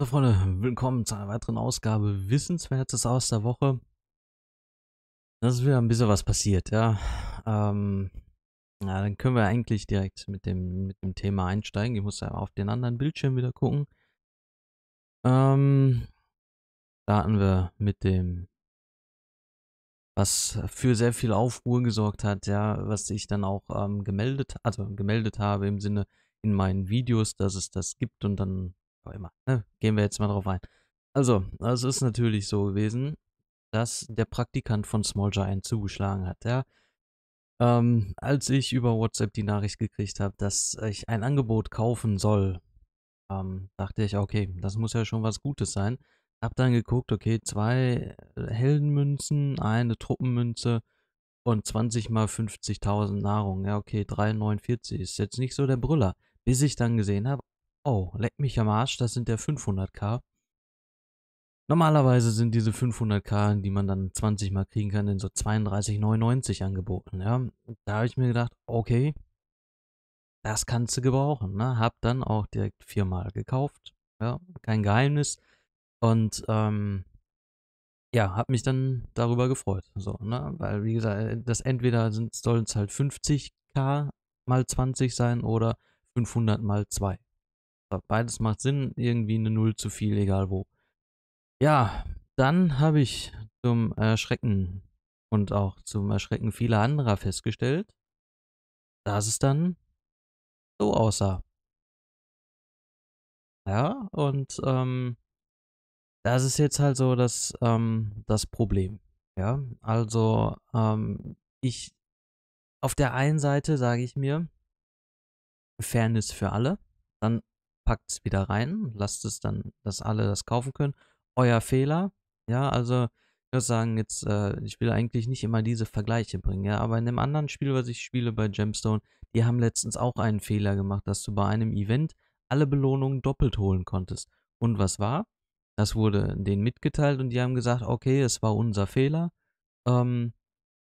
So Freunde, willkommen zu einer weiteren Ausgabe Wissenswertes aus der Woche. Das ist wieder ein bisschen was passiert, ja. Ähm, ja, dann können wir eigentlich direkt mit dem, mit dem Thema einsteigen. Ich muss ja auf den anderen Bildschirm wieder gucken. Ähm, starten wir mit dem, was für sehr viel Aufruhr gesorgt hat, ja, was ich dann auch ähm, gemeldet, also gemeldet habe im Sinne in meinen Videos, dass es das gibt und dann auch immer. Ne? Gehen wir jetzt mal drauf ein. Also, es ist natürlich so gewesen, dass der Praktikant von Small Giant zugeschlagen hat. Ja? Ähm, als ich über WhatsApp die Nachricht gekriegt habe, dass ich ein Angebot kaufen soll, ähm, dachte ich, okay, das muss ja schon was Gutes sein. Hab dann geguckt, okay, zwei Heldenmünzen, eine Truppenmünze und 20 mal 50.000 Nahrung. Ja, okay, 3,49 ist jetzt nicht so der Brüller. Bis ich dann gesehen habe, Oh, leck mich am Arsch, das sind ja 500k. Normalerweise sind diese 500k, die man dann 20 mal kriegen kann, in so 32,99 angeboten. Ja, da habe ich mir gedacht, okay, das kannst du gebrauchen. Ne? Hab dann auch direkt viermal gekauft. Ja, kein Geheimnis. Und ähm, ja, hab mich dann darüber gefreut. So, ne? Weil, wie gesagt, äh, das entweder sollen es halt 50k mal 20 sein oder 500 mal 2. Beides macht Sinn, irgendwie eine Null zu viel, egal wo. Ja, dann habe ich zum Erschrecken und auch zum Erschrecken vieler anderer festgestellt, dass es dann so aussah. Ja, und ähm, das ist jetzt halt so das, ähm, das Problem. Ja, also ähm, ich, auf der einen Seite sage ich mir, Fairness für alle. Dann packt es wieder rein, lasst es dann, dass alle das kaufen können. Euer Fehler, ja, also ich muss sagen, jetzt, äh, ich will eigentlich nicht immer diese Vergleiche bringen, ja, aber in einem anderen Spiel, was ich spiele bei Gemstone, die haben letztens auch einen Fehler gemacht, dass du bei einem Event alle Belohnungen doppelt holen konntest. Und was war? Das wurde denen mitgeteilt und die haben gesagt, okay, es war unser Fehler. Ähm,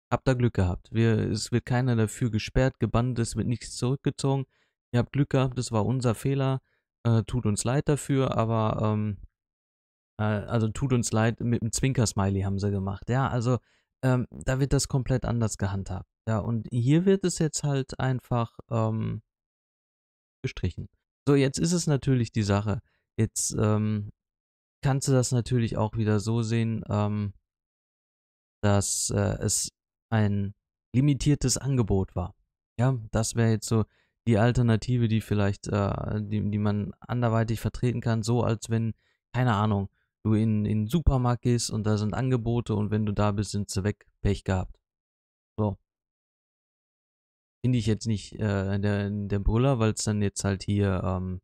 habt da Glück gehabt. Wir, es wird keiner dafür gesperrt, gebannt, es wird nichts zurückgezogen. Ihr habt Glück gehabt, es war unser Fehler. Äh, tut uns leid dafür, aber ähm, äh, also tut uns leid, mit einem Zwinkersmiley haben sie gemacht. Ja, also ähm, da wird das komplett anders gehandhabt. Ja, und hier wird es jetzt halt einfach ähm, gestrichen. So, jetzt ist es natürlich die Sache. Jetzt ähm, kannst du das natürlich auch wieder so sehen, ähm, dass äh, es ein limitiertes Angebot war. Ja, das wäre jetzt so die Alternative, die vielleicht, äh, die, die man anderweitig vertreten kann, so als wenn, keine Ahnung, du in, in den Supermarkt gehst und da sind Angebote und wenn du da bist, sind sie weg. Pech gehabt. So. Finde ich jetzt nicht äh, der, der Brüller, weil es dann jetzt halt hier ähm,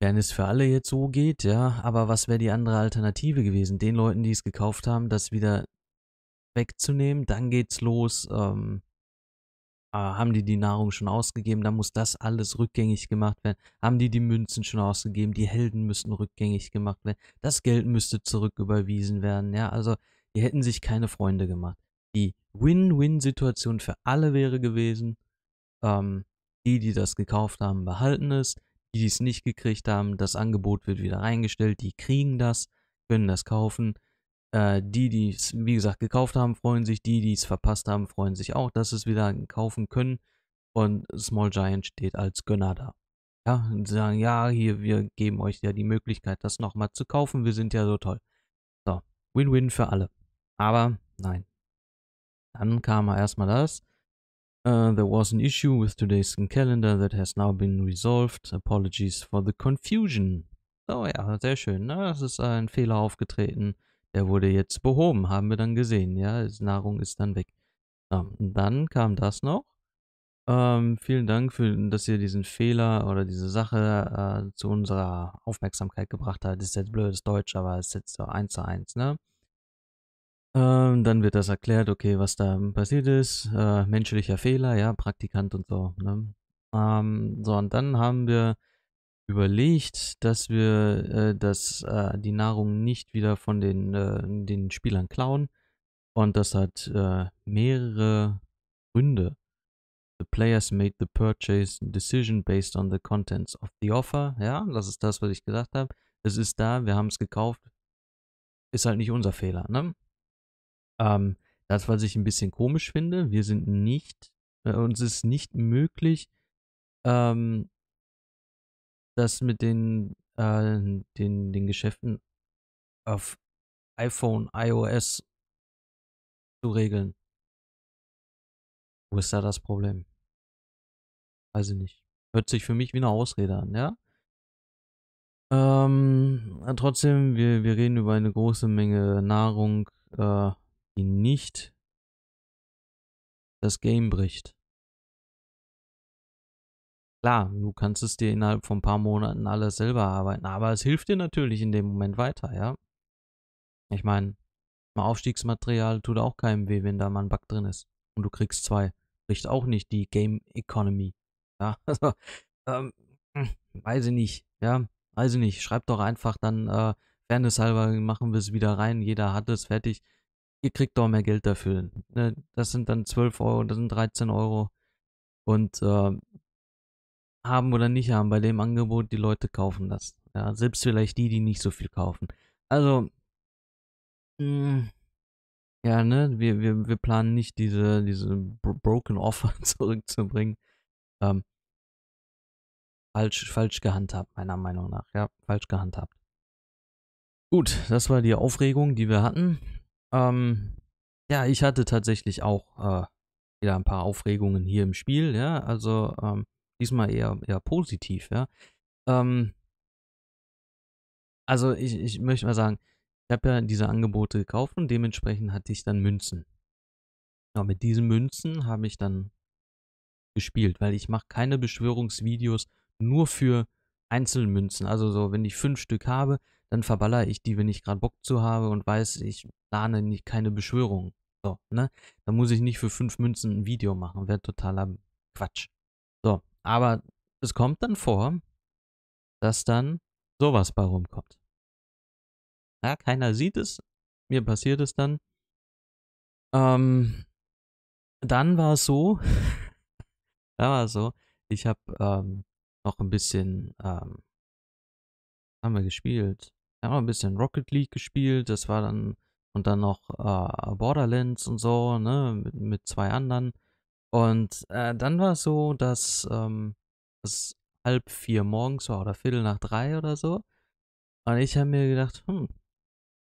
wenn es für alle jetzt so geht, ja. Aber was wäre die andere Alternative gewesen? Den Leuten, die es gekauft haben, das wieder wegzunehmen, dann geht's los. Ähm, Ah, haben die die Nahrung schon ausgegeben, dann muss das alles rückgängig gemacht werden. Haben die die Münzen schon ausgegeben, die Helden müssten rückgängig gemacht werden. Das Geld müsste zurücküberwiesen werden. Ja, also die hätten sich keine Freunde gemacht. Die Win-Win-Situation für alle wäre gewesen, ähm, die, die das gekauft haben, behalten es. Die, die es nicht gekriegt haben, das Angebot wird wieder reingestellt. die kriegen das, können das kaufen. Äh, die, die es, wie gesagt, gekauft haben, freuen sich. Die, die es verpasst haben, freuen sich auch, dass sie es wieder kaufen können. Und Small Giant steht als Gönner da. Ja, und sagen, ja, hier, wir geben euch ja die Möglichkeit, das nochmal zu kaufen. Wir sind ja so toll. So, Win-Win für alle. Aber nein. Dann kam erstmal das. Uh, there was an issue with today's calendar that has now been resolved. Apologies for the confusion. Oh ja, sehr schön. Ne? Es ist ein Fehler aufgetreten. Der wurde jetzt behoben, haben wir dann gesehen. Ja, Nahrung ist dann weg. Ja, dann kam das noch. Ähm, vielen Dank, für, dass ihr diesen Fehler oder diese Sache äh, zu unserer Aufmerksamkeit gebracht habt. Ist jetzt blödes Deutsch, aber es ist jetzt so 1 zu 1, ne? Ähm, dann wird das erklärt, okay, was da passiert ist. Äh, menschlicher Fehler, ja, Praktikant und so, ne? Ähm, so, und dann haben wir überlegt, dass wir äh, dass, äh, die Nahrung nicht wieder von den, äh, den Spielern klauen. Und das hat äh, mehrere Gründe. The players made the purchase decision based on the contents of the offer. Ja, das ist das, was ich gesagt habe. Es ist da, wir haben es gekauft. Ist halt nicht unser Fehler, ne? Ähm, das, was ich ein bisschen komisch finde, wir sind nicht, äh, uns ist nicht möglich, ähm, das mit den, äh, den, den Geschäften auf iPhone, iOS zu regeln. Wo ist da das Problem? Weiß ich nicht. Hört sich für mich wie eine Ausrede an, ja? Ähm, äh, trotzdem, wir, wir reden über eine große Menge Nahrung, äh, die nicht das Game bricht. Klar, du kannst es dir innerhalb von ein paar Monaten alles selber arbeiten, aber es hilft dir natürlich in dem Moment weiter, ja. Ich meine, mal Aufstiegsmaterial tut auch keinem weh, wenn da mal ein Bug drin ist. Und du kriegst zwei. Bricht auch nicht die Game Economy. Ja, also, ähm, hm, weiß ich nicht, ja, weiß ich nicht. Schreibt doch einfach dann, äh, Fairness halber machen wir es wieder rein, jeder hat es, fertig. Ihr kriegt doch mehr Geld dafür. Ne? Das sind dann 12 Euro, das sind 13 Euro. Und äh, haben oder nicht haben, bei dem Angebot die Leute kaufen das. Ja, selbst vielleicht die, die nicht so viel kaufen. Also, mh, mm, ja, ne, wir, wir, wir planen nicht diese, diese Broken Offer zurückzubringen. Ähm, falsch, falsch gehandhabt, meiner Meinung nach. Ja, falsch gehandhabt. Gut, das war die Aufregung, die wir hatten. Ähm, ja, ich hatte tatsächlich auch äh, wieder ein paar Aufregungen hier im Spiel, ja. Also, ähm, diesmal eher, eher positiv, ja. Ähm, also ich, ich möchte mal sagen, ich habe ja diese Angebote gekauft und dementsprechend hatte ich dann Münzen. Ja, mit diesen Münzen habe ich dann gespielt, weil ich mache keine Beschwörungsvideos nur für Einzelmünzen. Also so, wenn ich fünf Stück habe, dann verballere ich die, wenn ich gerade Bock zu habe und weiß, ich plane nicht, keine Beschwörung. So, ne? Da muss ich nicht für fünf Münzen ein Video machen. Wäre totaler Quatsch. Aber es kommt dann vor, dass dann sowas bei rumkommt. Ja, keiner sieht es. Mir passiert es dann. Ähm, dann war es so, da war es so, ich habe ähm, noch ein bisschen, ähm, haben wir gespielt, wir haben noch ein bisschen Rocket League gespielt, das war dann, und dann noch äh, Borderlands und so, ne, mit, mit zwei anderen. Und äh, dann war es so, dass ähm, es halb vier morgens war oder viertel nach drei oder so. Und ich habe mir gedacht, hm,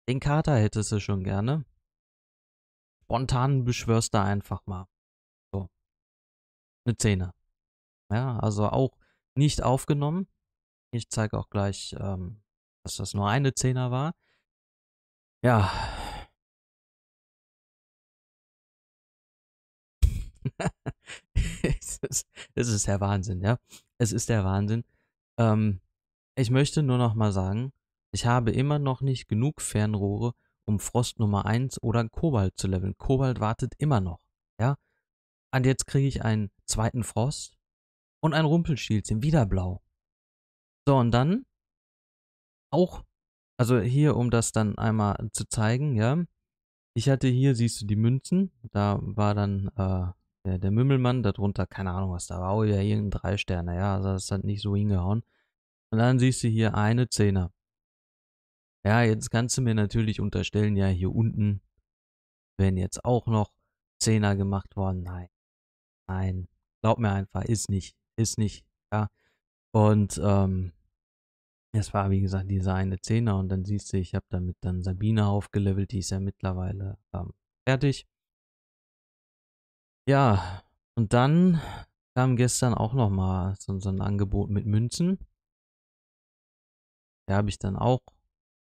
den Kater hättest du schon gerne. Spontan beschwörst du einfach mal. So. Eine Zähne. Ja, also auch nicht aufgenommen. Ich zeige auch gleich, ähm, dass das nur eine Zehner war. Ja, es, ist, es ist der Wahnsinn, ja. Es ist der Wahnsinn. Ähm, ich möchte nur noch mal sagen, ich habe immer noch nicht genug Fernrohre, um Frost Nummer 1 oder Kobalt zu leveln. Kobalt wartet immer noch, ja. Und jetzt kriege ich einen zweiten Frost und ein Rumpelschildchen, wieder blau. So, und dann auch, also hier, um das dann einmal zu zeigen, ja. Ich hatte hier, siehst du, die Münzen. Da war dann äh, der, der Mümmelmann, darunter, keine Ahnung, was da war, oh ja, hier ein drei Sterne, ja, also das hat nicht so hingehauen. Und dann siehst du hier eine Zehner. Ja, jetzt kannst du mir natürlich unterstellen, ja, hier unten werden jetzt auch noch Zehner gemacht worden. Nein, nein, glaub mir einfach, ist nicht, ist nicht, ja. Und, ähm, es war, wie gesagt, diese eine Zehner und dann siehst du, ich habe damit dann Sabine aufgelevelt, die ist ja mittlerweile ähm, fertig. Ja, und dann kam gestern auch nochmal so, so ein Angebot mit Münzen. Da habe ich dann auch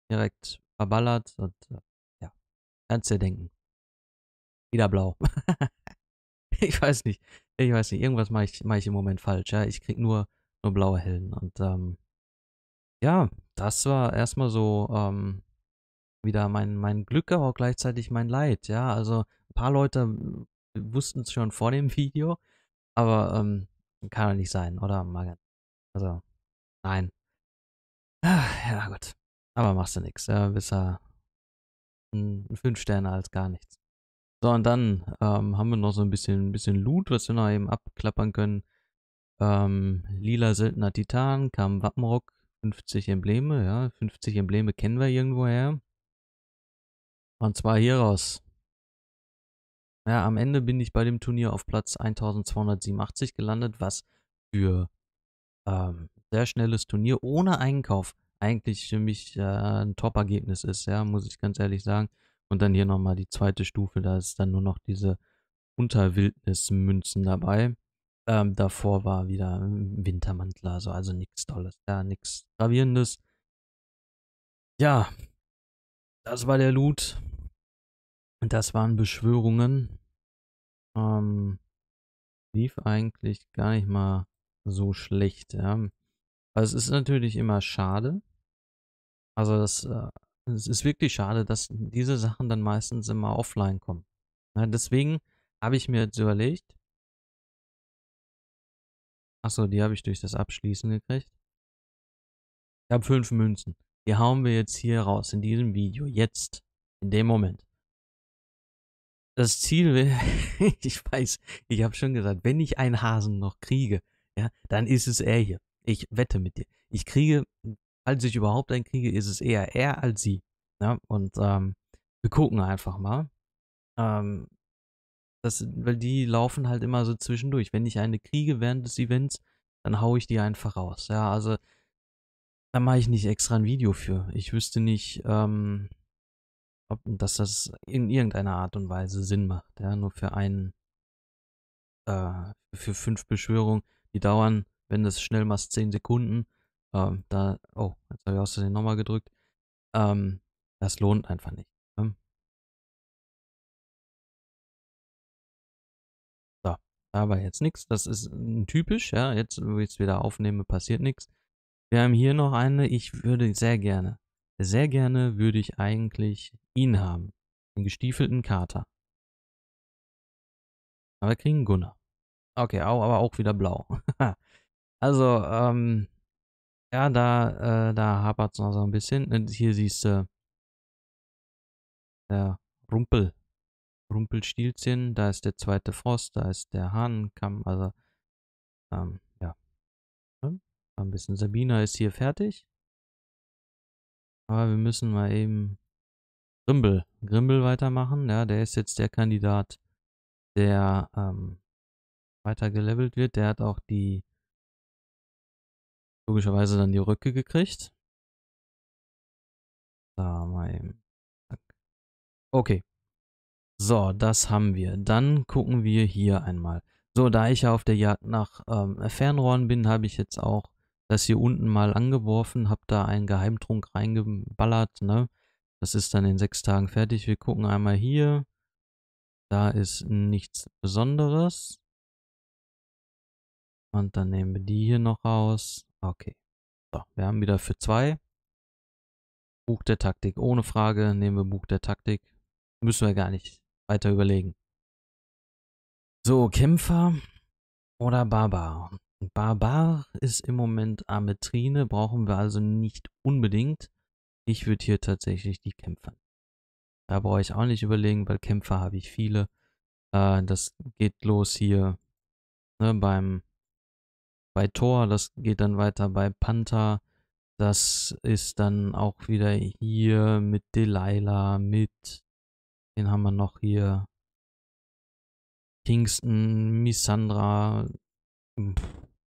direkt verballert und äh, ja, kannst dir denken. Wieder blau. ich weiß nicht. Ich weiß nicht. Irgendwas mache ich, mach ich im Moment falsch. Ja? Ich krieg nur, nur blaue Hellen. Und ähm, ja, das war erstmal so ähm, wieder mein, mein Glück, aber auch gleichzeitig mein Leid. Ja, also ein paar Leute wussten es schon vor dem Video, aber ähm, kann doch nicht sein, oder? Also, nein. Ah, ja, gut. Aber machst du nichts. Äh, bist ja ein, ein fünf Sterne als gar nichts. So, und dann ähm, haben wir noch so ein bisschen, bisschen Loot, was wir noch eben abklappern können. Ähm, lila seltener Titan, kam Wappenrock, 50 Embleme, ja. 50 Embleme kennen wir irgendwoher. Und zwar hier raus. Ja, am Ende bin ich bei dem Turnier auf Platz 1287 gelandet, was für ähm, sehr schnelles Turnier ohne Einkauf eigentlich für mich äh, ein Top-Ergebnis ist, ja, muss ich ganz ehrlich sagen. Und dann hier nochmal die zweite Stufe, da ist dann nur noch diese Unterwildnismünzen dabei. Ähm, davor war wieder Wintermantler, also, also nichts Tolles, ja, nichts Gravierendes. Ja, das war der Loot. Das waren Beschwörungen. Ähm, lief eigentlich gar nicht mal so schlecht. Ja. Also es ist natürlich immer schade. Also das, äh, es ist wirklich schade, dass diese Sachen dann meistens immer offline kommen. Ja, deswegen habe ich mir jetzt überlegt. Achso, die habe ich durch das Abschließen gekriegt. Ich habe fünf Münzen. Die hauen wir jetzt hier raus in diesem Video. Jetzt. In dem Moment das Ziel, ich weiß, ich habe schon gesagt, wenn ich einen Hasen noch kriege, ja, dann ist es er hier. Ich wette mit dir. Ich kriege, als ich überhaupt einen kriege, ist es eher er als sie. Ja, ne? und ähm, wir gucken einfach mal. Ähm, das, weil die laufen halt immer so zwischendurch. Wenn ich eine kriege während des Events, dann haue ich die einfach raus. Ja, also da mache ich nicht extra ein Video für. Ich wüsste nicht, ähm, ob, dass das in irgendeiner Art und Weise Sinn macht. Ja? Nur für einen, äh, für fünf Beschwörungen, die dauern, wenn du es schnell machst, zehn Sekunden. Ähm, da, oh, jetzt habe ich außerdem nochmal gedrückt. Ähm, das lohnt einfach nicht. Ne? So, da jetzt nichts. Das ist hm, typisch, ja. Jetzt, wo ich es wieder aufnehme, passiert nichts. Wir haben hier noch eine. Ich würde sehr gerne, sehr gerne würde ich eigentlich ihn haben, den gestiefelten Kater. Aber wir kriegen Gunnar. Okay, aber auch wieder blau. also, ähm, ja, da, äh, da hapert es noch so ein bisschen. Und äh, hier siehst du der Rumpel. Rumpelstilzchen, da ist der zweite Frost, da ist der Hahnenkamm, also, ähm, ja. Ein bisschen Sabina ist hier fertig. Aber wir müssen mal eben Grimbel. Grimbel weitermachen. Ja, der ist jetzt der Kandidat, der ähm, weiter gelevelt wird. Der hat auch die logischerweise dann die Röcke gekriegt. Da mein. Okay. So, das haben wir. Dann gucken wir hier einmal. So, da ich ja auf der Jagd nach ähm, Fernrohren bin, habe ich jetzt auch das hier unten mal angeworfen, habe da einen Geheimtrunk reingeballert, ne? Das ist dann in sechs Tagen fertig. Wir gucken einmal hier. Da ist nichts Besonderes. Und dann nehmen wir die hier noch raus. Okay. So, wir haben wieder für zwei. Buch der Taktik. Ohne Frage nehmen wir Buch der Taktik. Müssen wir gar nicht weiter überlegen. So, Kämpfer oder Barbar? Barbar ist im Moment Ametrine, brauchen wir also nicht unbedingt. Ich würde hier tatsächlich die Kämpfer. Da brauche ich auch nicht überlegen, weil Kämpfer habe ich viele. Äh, das geht los hier ne, beim bei Thor, das geht dann weiter bei Panther. Das ist dann auch wieder hier mit Delilah, mit den haben wir noch hier. Kingston, Missandra,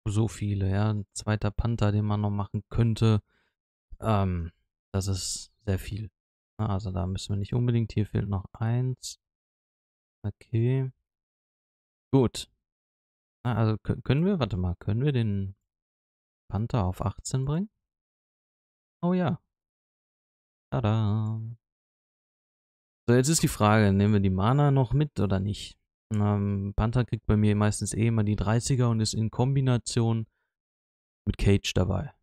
so viele, ja. Ein zweiter Panther, den man noch machen könnte. Ähm, das ist sehr viel. Ah, also da müssen wir nicht unbedingt. Hier fehlt noch eins. Okay. Gut. Ah, also können wir, warte mal, können wir den Panther auf 18 bringen? Oh ja. Tada. So, jetzt ist die Frage, nehmen wir die Mana noch mit oder nicht? Ähm, Panther kriegt bei mir meistens eh immer die 30er und ist in Kombination mit Cage dabei.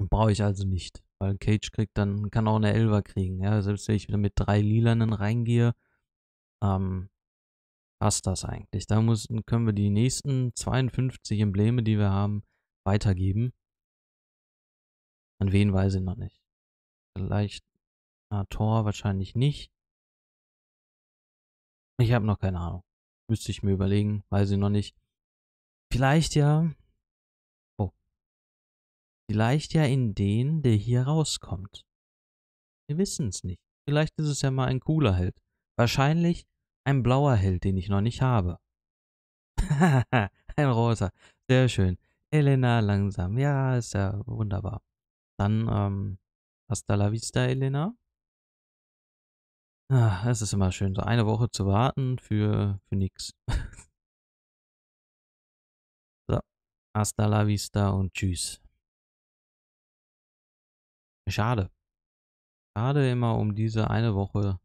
Brauche ich also nicht. Weil Cage kriegt dann, kann auch eine Elver kriegen. Ja, selbst wenn ich wieder mit drei Lilanen reingehe, ähm, passt das eigentlich. Da muss, können wir die nächsten 52 Embleme, die wir haben, weitergeben. An wen weiß ich noch nicht. Vielleicht na, Tor wahrscheinlich nicht. Ich habe noch keine Ahnung. Müsste ich mir überlegen, weiß ich noch nicht. Vielleicht ja Vielleicht ja in den, der hier rauskommt. Wir wissen es nicht. Vielleicht ist es ja mal ein cooler Held. Wahrscheinlich ein blauer Held, den ich noch nicht habe. ein rosa. Sehr schön. Elena langsam. Ja, ist ja wunderbar. Dann, ähm, hasta la vista, Elena. Ah, es ist immer schön, so eine Woche zu warten für, für nix. so, hasta la vista und tschüss. Schade. Schade immer um diese eine Woche,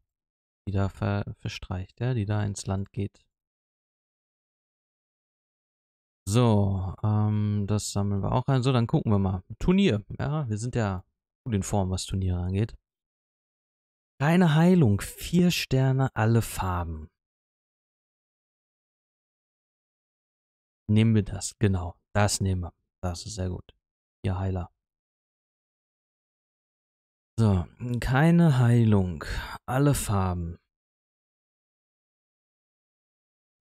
die da ver verstreicht, ja, die da ins Land geht. So, ähm, das sammeln wir auch ein. So, dann gucken wir mal. Turnier. Ja, wir sind ja gut in Form, was Turniere angeht. Keine Heilung. Vier Sterne, alle Farben. Nehmen wir das, genau. Das nehmen wir. Das ist sehr gut. Ihr Heiler. So, keine Heilung. Alle Farben.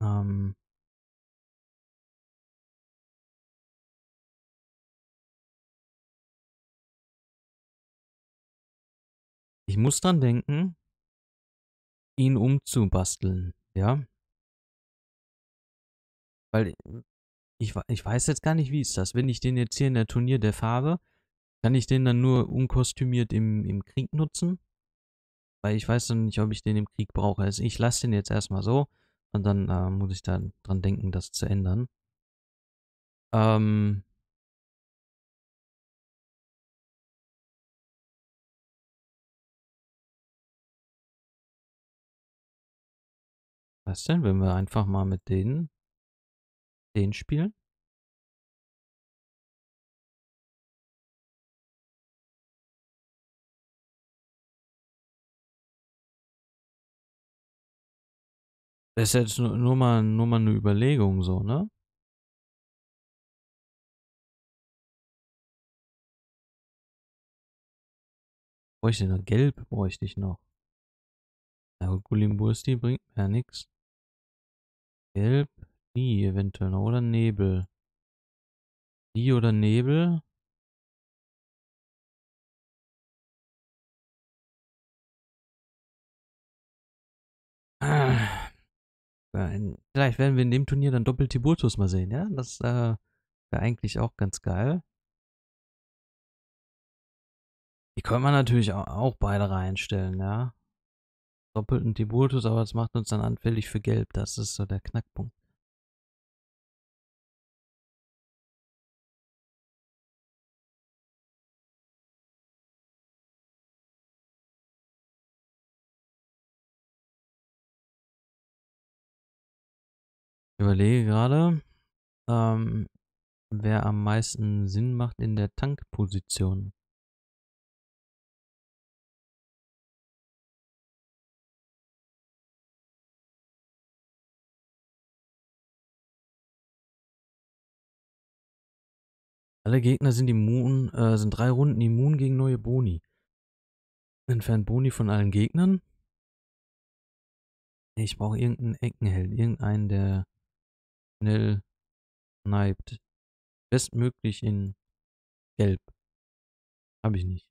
Ähm. Ich muss dran denken, ihn umzubasteln, ja? Weil ich, ich weiß jetzt gar nicht, wie ist das, wenn ich den jetzt hier in der Turnier der Farbe kann ich den dann nur unkostümiert im, im Krieg nutzen? Weil ich weiß dann nicht, ob ich den im Krieg brauche. Also ich lasse den jetzt erstmal so und dann äh, muss ich dann dran denken, das zu ändern. Ähm, Was denn, wenn wir einfach mal mit denen den spielen? Das ist jetzt nur, nur, mal, nur mal eine Überlegung so, ne? Bräuchte ich noch gelb? Bräuchte ich noch. Na gut, Gulimbursti bringt ja nichts. Gelb, die eventuell noch, oder Nebel. Die oder Nebel? Vielleicht werden wir in dem Turnier dann doppelt Tiburtus mal sehen, ja? Das äh, wäre eigentlich auch ganz geil. Die können wir natürlich auch, auch beide reinstellen, ja? Doppelten Tiburtus, aber das macht uns dann anfällig für Gelb. Das ist so der Knackpunkt. überlege gerade, ähm, wer am meisten Sinn macht in der Tankposition. Alle Gegner sind immun, äh, sind drei Runden immun gegen neue Boni. Entfernt Boni von allen Gegnern. Ich brauche irgendeinen Eckenheld, irgendeinen, der schnell neigt Bestmöglich in Gelb. Habe ich nicht.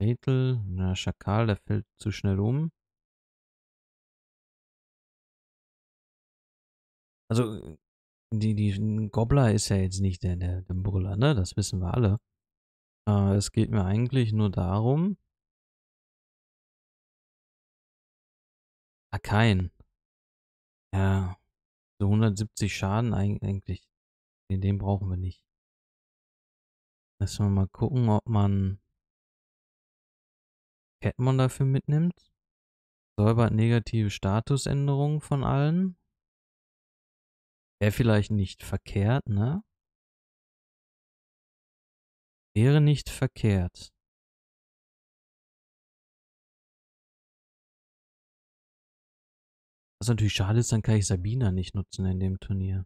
Rätel, na Schakal, der fällt zu schnell um. Also, die, die Gobbler ist ja jetzt nicht der, der, der Brüller, ne? Das wissen wir alle. Äh, es geht mir eigentlich nur darum, Ah, kein. Ja. So 170 Schaden eigentlich. Den, den brauchen wir nicht. Lass wir mal gucken, ob man Catmon dafür mitnimmt. Säubert negative Statusänderungen von allen. Wäre vielleicht nicht verkehrt, ne? Wäre nicht verkehrt. Was natürlich schade ist, dann kann ich Sabina nicht nutzen in dem Turnier.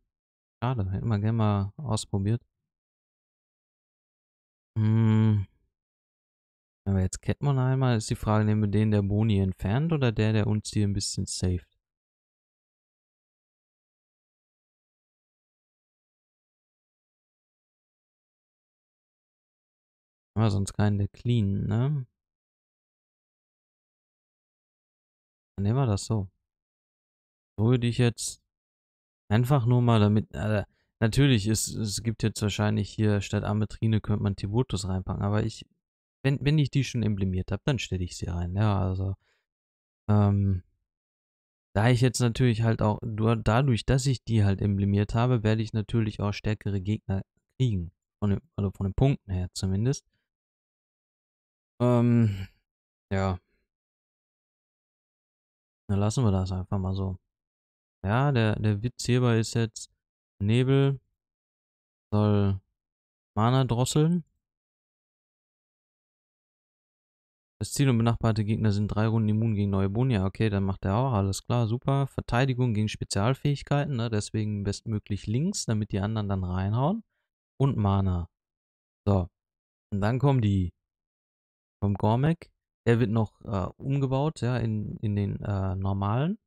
Schade, hätten wir gerne mal ausprobiert. Hm. Wenn wir jetzt Catmon einmal, ist die Frage, nehmen wir den, der Boni entfernt oder der, der uns hier ein bisschen saved? Ja, sonst keinen, der clean, ne? Dann nehmen wir das so würde ich jetzt einfach nur mal damit. Äh, natürlich, ist, es gibt jetzt wahrscheinlich hier statt Ametrine könnte man Tiburtus reinpacken, aber ich, wenn, wenn ich die schon emblemiert habe, dann stelle ich sie rein. Ja, also. Ähm, da ich jetzt natürlich halt auch, dadurch, dass ich die halt emblemiert habe, werde ich natürlich auch stärkere Gegner kriegen. Von dem, also von den Punkten her zumindest. Ähm, ja. Dann lassen wir das einfach mal so. Ja, der, der Witz hierbei ist jetzt, Nebel soll Mana drosseln. Das Ziel und benachbarte Gegner sind drei Runden immun gegen neue Boni. Ja, Okay, dann macht er auch, alles klar, super. Verteidigung gegen Spezialfähigkeiten, ne? deswegen bestmöglich links, damit die anderen dann reinhauen. Und Mana. So. Und dann kommen die vom Gormek. Der wird noch äh, umgebaut, ja, in, in den äh, normalen.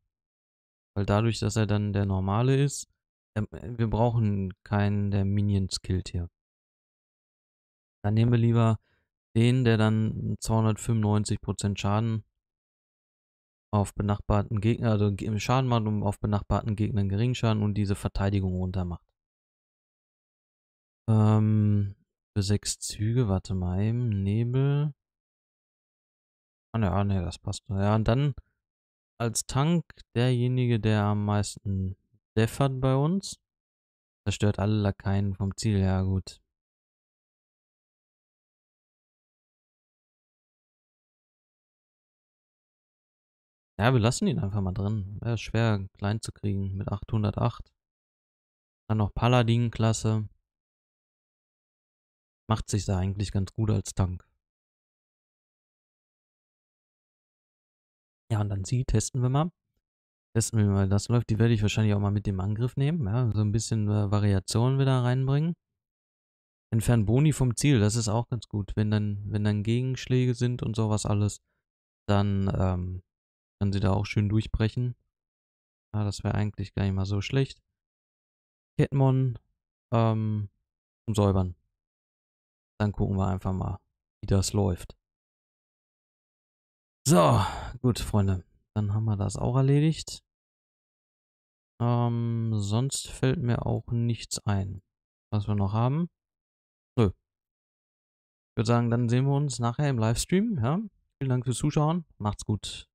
Weil dadurch, dass er dann der normale ist, äh, wir brauchen keinen, der Minions killt hier. Dann nehmen wir lieber den, der dann 295% Schaden auf benachbarten Gegner, also Schaden macht und auf benachbarten Gegnern geringen Schaden und diese Verteidigung runter macht. Ähm, für sechs Züge, warte mal im Nebel. Ah ne, ah ne, das passt. Ja, und dann als Tank derjenige, der am meisten deffert bei uns. Zerstört alle Lakaien vom Ziel, her, gut. Ja, wir lassen ihn einfach mal drin. Wäre schwer klein zu kriegen mit 808. Dann noch Paladin-Klasse. Macht sich da eigentlich ganz gut als Tank. Ja, und dann sie testen wir mal. Testen wir mal, das läuft. Die werde ich wahrscheinlich auch mal mit dem Angriff nehmen. Ja, so ein bisschen äh, Variationen wieder reinbringen. Entfernen Boni vom Ziel, das ist auch ganz gut. Wenn dann, wenn dann Gegenschläge sind und sowas alles, dann ähm, können sie da auch schön durchbrechen. Ja, das wäre eigentlich gar nicht mal so schlecht. Catmon ähm, zum Säubern. Dann gucken wir einfach mal, wie das läuft. So, gut, Freunde. Dann haben wir das auch erledigt. Ähm, sonst fällt mir auch nichts ein, was wir noch haben. Nö. Ich würde sagen, dann sehen wir uns nachher im Livestream. Ja? Vielen Dank fürs Zuschauen. Macht's gut.